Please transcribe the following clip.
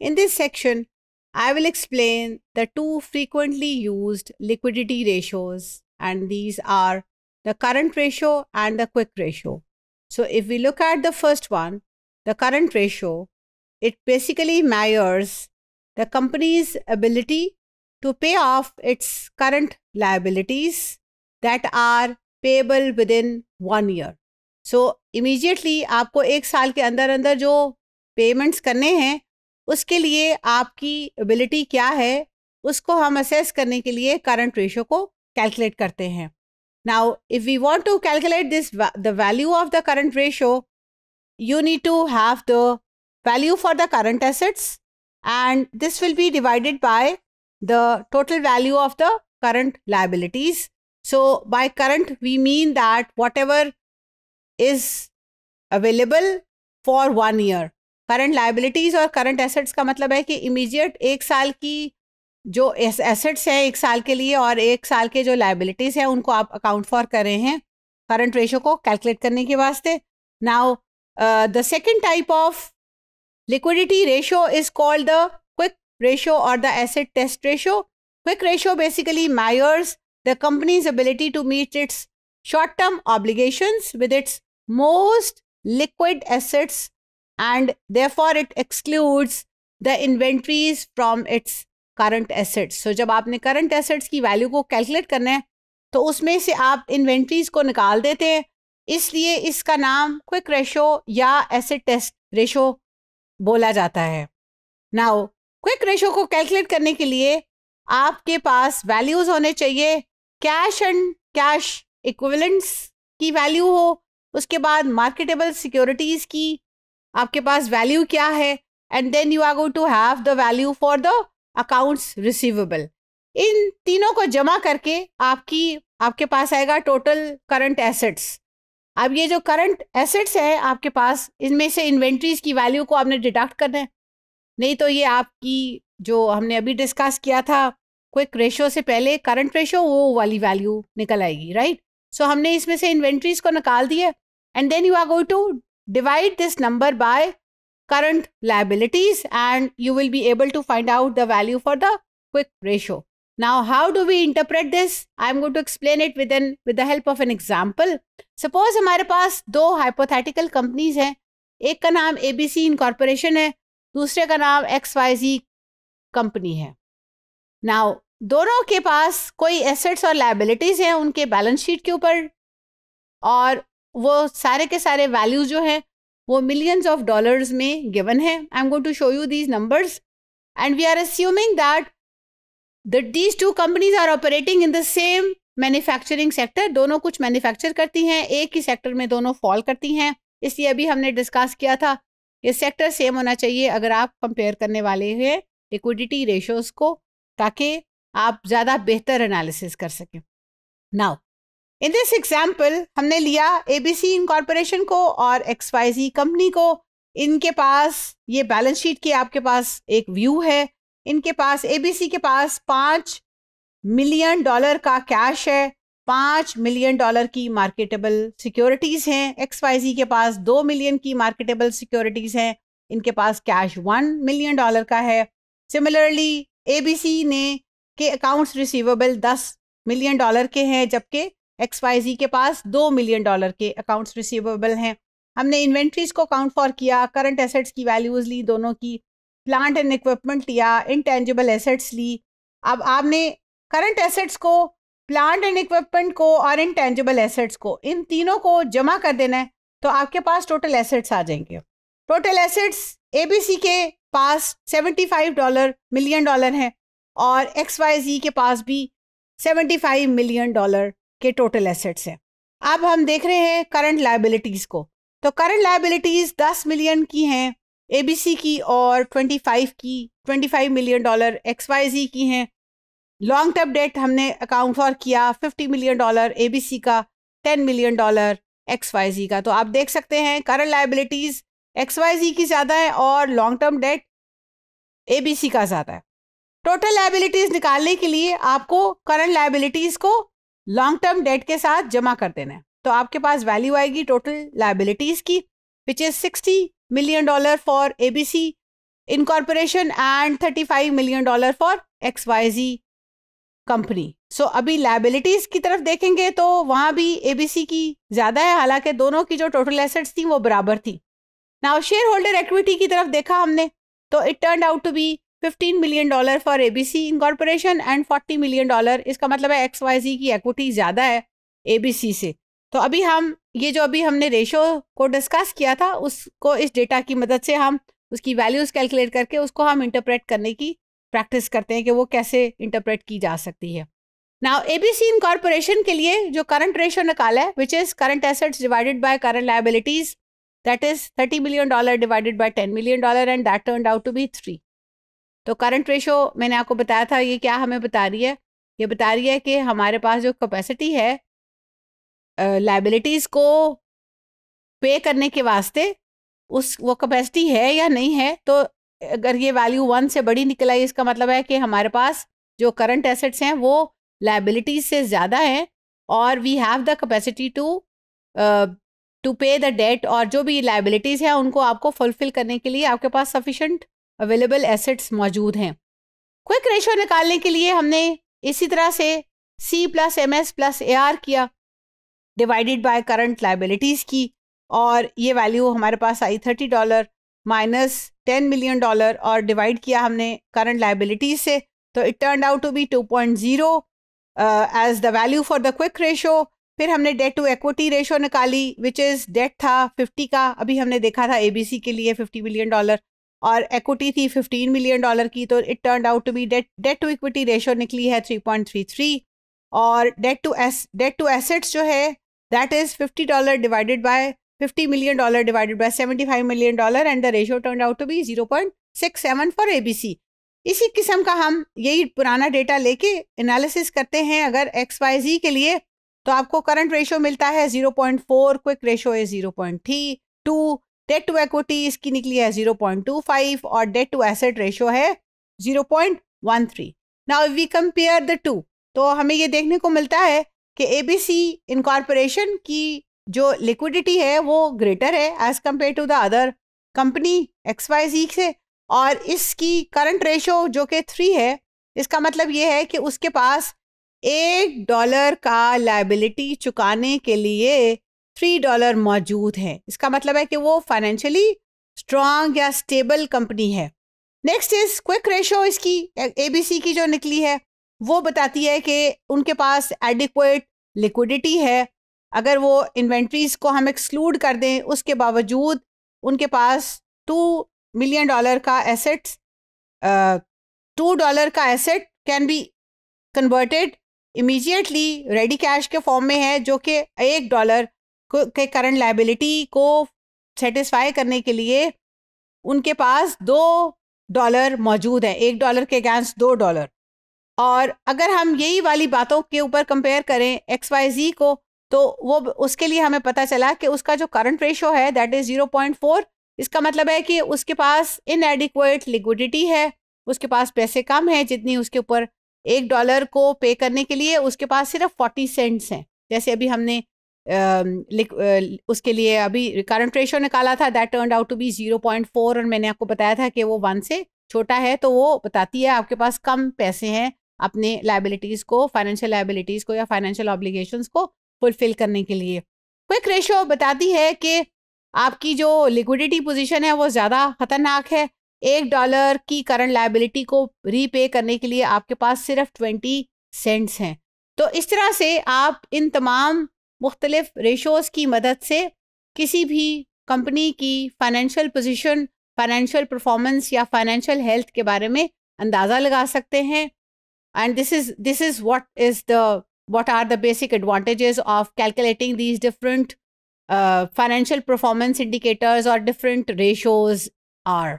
In this section, I will explain the two frequently used liquidity ratios and these are the current ratio and the quick ratio. So if we look at the first one, the current ratio, it basically measures the company's ability to pay off its current liabilities that are payable within one year. So immediately, आपको एक साल के अंदर अंदर जो करने हैं उसके लिए आपकी एबिलिटी क्या है उसको हम असेस करने के लिए करंट रेशो को कैलकुलेट करते हैं now if we want to calculate this the value of the current ratio you need to have the value for the current assets and this will be divided by the total value of the current liabilities so by current we mean that whatever is available for one year current liabilities और current assets का मतलब है कि immediate एक साल की जो assets हैं एक साल के लिए और एक साल के जो लाइबिलिटीज़ हैं उनको आप अकाउंट फॉर कर रहे हैं करंट रेशो को कैलकुलेट करने के वास्ते now the second type of liquidity ratio is called the quick ratio और the asset test ratio quick ratio basically measures the company's ability to meet its short term obligation with its most liquid assets and therefore it excludes the inventories from its current assets so जब आपने current assets की value को calculate करना है तो उसमें से आप इन्वेंट्रीज को निकाल देते हैं इसलिए इसका नाम क्विक रेशो या एसेट टेस्ट रेशो बोला जाता है नाउ क्विक रेशो को कैलकुलेट करने के लिए आपके पास वैल्यूज होने चाहिए कैश एंड कैश इक्विवेलेंट्स की वैल्यू हो उसके बाद मार्केटेबल सिक्योरिटीज़ की आपके पास वैल्यू क्या है and then you are go to have the value for the accounts receivable इन तीनों को जमा करके आपकी आपके पास आएगा टोटल करंट एसेट्स अब ये जो करंट एसेट्स है आपके पास इनमें से इन्वेंट्रीज की वैल्यू को आपने डिडक्ट करना है नहीं तो ये आपकी जो हमने अभी डिस्कस किया था क्विक रेशो से पहले करंट रेशो वो वाली वैल्यू निकल आएगी राइट सो हमने इसमें से इन्वेंट्रीज को निकाल दिया and then you are go to divide this number by current liabilities and you will be able to find out the value for the quick ratio. Now, how do we interpret this? i am going to explain it with, an, with the help of an example. Suppose hamare paas do hypothetical companies hain ek ka naam ABC Incorporation hai dusre ka naam XYZ company hai now दोनों के पास कोई assets और liabilities हैं उनके balance sheet के ऊपर और वो सारे के सारे वैल्यूज जो हैं वो मिलियंस ऑफ डॉलर्स में गिवन है I am going to show you these numbers and we are assuming that that these two companies are operating in the same manufacturing sector दोनों कुछ मैन्युफैक्चर करती हैं एक ही सेक्टर में दोनों फॉल करती हैं इसलिए अभी हमने डिस्कस किया था ये सेक्टर सेम होना चाहिए अगर आप कंपेयर करने वाले हैं लिक्विडिटी रेशोज को ताकि आप ज़्यादा बेहतर एनालिसिस कर सकें नाउ इन दिस एग्जाम्पल हमने लिया ए बी इन इनकॉर्पोरेशन को और एक्स वाई जी कंपनी को इनके पास ये बैलेंस शीट के आपके पास एक व्यू है इनके पास ए बी सी के पास पाँच मिलियन डॉलर का कैश है पाँच मिलियन डॉलर की मार्केटेबल सिक्योरिटीज़ हैं एक्स वाई जी के पास दो मिलियन की मार्केटेबल सिक्योरिटीज़ हैं इनके पास कैश वन मिलियन डॉलर का है सिमिलरली ए बी सी ने के अकाउंट्स रिसीवेबल दस मिलियन डॉलर के हैं जबकि एक्स वाई जी के पास दो मिलियन डॉलर के अकाउंट्स रिसीवेबल हैं हमने इन्वेंट्रीज को काउंट फॉर किया करंट एसेट्स की वैल्यूज ली दोनों की प्लांट एंड इक्विपमेंट लिया इनटेंजिबल एसेट्स ली अब आपने करंट एसेट्स को प्लांट एंड इक्विपमेंट को और इनटेंजिबल एसेट्स को इन तीनों को जमा कर देना है तो आपके पास टोटल एसेट्स आ जाएंगे टोटल एसेट्स सी के पास फाइव डॉलर मिलियन डॉलर हैं और एक्स वाई जी के पास भी फाइव मिलियन डॉलर के टोटल एसेट्स हैं अब हम देख रहे हैं करंट लाइबिलिटीज़ को तो करंट लाइबिलिटीज़ दस मिलियन की हैं एबीसी की और ट्वेंटी फाइव की twenty five million dollar X Y Z की हैं लॉन्ग टर्म डेट हमने अकाउंट फॉर किया फिफ्टी मिलियन डॉलर ए का ten million dollar X Y Z का तो आप देख सकते हैं current liabilities X Y Z की ज़्यादा है और long term debt A B C का ज़्यादा है टोटल लाइबिलिटीज़ निकालने के लिए आपको करंट लाइबिलिटीज़ को लॉन्ग टर्म डेट के साथ जमा कर देना है तो आपके पास वैल्यू आएगी टोटल लाइबिलिटीज की which is sixty million dollar for ABC incorporation and thirty five million dollar for X Y Z company so अभी लाइबिलिटीज की तरफ देखेंगे तो वहां भी एबीसी की ज्यादा है हालांकि दोनों की जो टोटल एसेट्स थी वो बराबर थी नाउ शेयर होल्डर एक्विटी की तरफ देखा हमने तो it turn out to be fifteen million dollar for ABC incorporation and forty million dollar इसका मतलब है एक्स वाई जी की एक्विटी ज़्यादा है एबीसी से तो अभी हम ये जो अभी हमने रेशो को डिस्कस किया था उसको इस डेटा की मदद से हम उसकी वैल्यूज़ कैलकुलेट करके उसको हम इंटरप्रेट करने की प्रैक्टिस करते हैं कि वो कैसे इंटरप्रेट की जा सकती है नाउ एबीसी इनकॉर्पोरेशन के लिए जो करंट रेशो निकाला है which is current assets divided by current liabilities that is thirty million dollar divided by ten million dollar and that turn out to be three तो करंट रेशो मैंने आपको बताया था ये क्या हमें बता रही है ये बता रही है कि हमारे पास जो कैपेसिटी है लाइबिलिटीज़ को पे करने के वास्ते उस वो कैपेसिटी है या नहीं है तो अगर ये वैल्यू वन से बड़ी निकल आई इसका मतलब है कि हमारे पास जो करंट एसेट्स हैं वो लाइबिलिटीज से ज़्यादा हैं और we have the capacity to to pay the debt और जो भी लाइबिलिटीज़ हैं उनको आपको फुलफिल करने के लिए आपके पास सफिशेंट अवेलेबल एसेट्स मौजूद हैं क्विक रेशो निकालने के लिए हमने इसी तरह से C plus M S plus A R किया डिवाइडेड बाय करंट लाइबिलिटीज़ की और ये वैल्यू हमारे पास आई thirty dollar minus ten million dollar और डिवाइड किया हमने करंट लाइबिलिटीज़ से तो it turn out to be two point zero as the value for the quick ratio फिर हमने डेट टू एक्विटी रेशो निकाली विच इज़ डेट था fifty का अभी हमने देखा था एबीसी के लिए फिफ्टी मिलियन डॉलर और एक्विटी थी 15 मिलियन डॉलर की तो it turn out to be debt debt to equity ratio निकली है 3.33 और debt to as debt to assets जो है that is 50 dollar divided by 50 million dollar divided by 75 million dollar and the ratio turn out to be 0.67 for a इसी किस्म का हम यही पुराना डेटा लेके एनालिसिस करते हैं अगर एक्स वाई जी के लिए तो आपको करंट रेशो मिलता है zero quick ratio is zero two debt to equity इसकी निकली है 0.25 और डेट टू एसेट रेशो है 0.13 now we compare the two तो हमें ये देखने को मिलता है कि एबीसी इनकॉर्पोरेशन की जो लिक्विडिटी है वो ग्रेटर है as compared to the other company X Y Z से और इसकी करंट रेशो जो कि थ्री है इसका मतलब ये है कि उसके पास एक डॉलर का लाइबिलिटी चुकाने के लिए थ्री डॉलर मौजूद है इसका मतलब है कि वो फाइनेंशियली स्ट्रांग या स्टेबल कंपनी है नेक्स्ट इज क्विक रेशो इसकी सी की जो निकली है वो बताती है कि उनके पास एडिक्वेट लिक्विडिटी है अगर वो इन्वेंट्रीज को हम एक्सक्लूड कर दें उसके बावजूद उनके पास टू मिलियन डॉलर का एसेट्स टू डॉलर का asset can be converted immediately ready cash के फॉर्म में है जो कि एक डॉलर के करंट लाइबिलिटी को सेटिस्फाई करने के लिए उनके पास दो डॉलर मौजूद है एक डॉलर के अगेंस्ट दो डॉलर और अगर हम यही वाली बातों के ऊपर कंपेयर करें एक्स वाई जी को तो वो उसके लिए हमें पता चला कि उसका जो करंट रेशो है that is zero point four इसका मतलब है कि उसके पास इन एडिकुएट लिक्विडिटी है उसके पास पैसे कम है जितनी उसके ऊपर एक डॉलर को पे करने के लिए उसके पास सिर्फ फोर्टी सेंट्स हैं जैसे अभी हमने उसके लिए अभी करंट रेशो निकाला था that turn out to be zero point four और मैंने आपको बताया था कि वो वन से छोटा है तो वो बताती है आपके पास कम पैसे हैं अपने लाइबिलिटीज़ को फाइनेंशियल लाइबिलिटीज़ को या फाइनेंशियल ऑब्लिगेशन को फुलफिल करने के लिए क्विक रेशो बताती है कि आपकी जो लिक्विडिटी पोजीशन है वो ज़्यादा ख़तरनाक है एक डॉलर की करंट लाइबिलिटी को रीपे करने के लिए आपके पास सिर्फ ट्वेंटी सेंट्स हैं तो इस तरह से आप इन तमाम मुख्तलिफ रेशोज़ की मदद से किसी भी कंपनी की फाइनेंशियल पोजीशन फाइनेंशियल परफॉर्मेंस या फाइनेंशियल हेल्थ के बारे में अंदाज़ा लगा सकते हैं and this is this is what is the what are the basic advantages of calculating these different financial performance indicators और डिफरेंट रेशोज़ आर